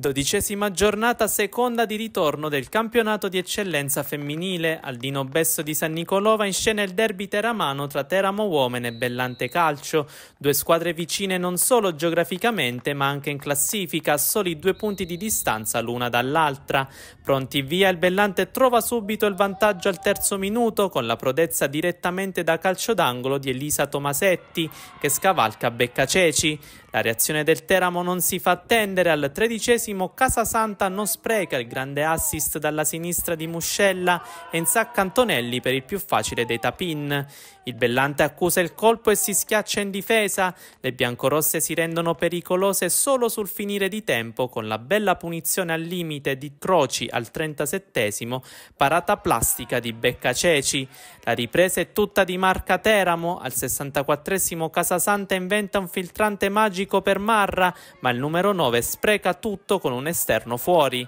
Dodicesima giornata seconda di ritorno del campionato di eccellenza femminile. Al Dino Besso di San Nicolò va in scena il derby teramano tra Teramo Uomene e Bellante Calcio. Due squadre vicine non solo geograficamente ma anche in classifica, a soli due punti di distanza l'una dall'altra. Pronti via, il Bellante trova subito il vantaggio al terzo minuto con la prodezza direttamente da calcio d'angolo di Elisa Tomasetti che scavalca Beccaceci. La reazione del Teramo non si fa attendere al tredicesimo Casasanta non spreca il grande assist dalla sinistra di Muscella e insacca Antonelli per il più facile dei tapin. Il Bellante accusa il colpo e si schiaccia in difesa. Le biancorosse si rendono pericolose solo sul finire di tempo con la bella punizione al limite di Croci al 37 parata plastica di Beccaceci. La ripresa è tutta di marca Teramo. Al 64 Casasanta inventa un filtrante magico per Marra, ma il numero 9 spreca tutto con un esterno fuori.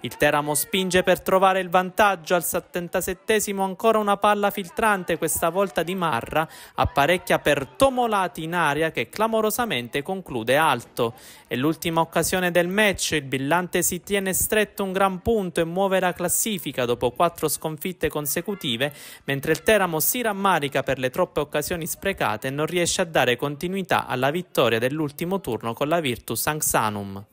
Il Teramo spinge per trovare il vantaggio al 77 ancora una palla filtrante, questa volta di Marra, apparecchia per Tomolati in aria che clamorosamente conclude alto. È l'ultima occasione del match, il Billante si tiene stretto un gran punto e muove la classifica dopo quattro sconfitte consecutive, mentre il Teramo si rammarica per le troppe occasioni sprecate e non riesce a dare continuità alla vittoria dell'ultimo turno con la Virtus Anxanum.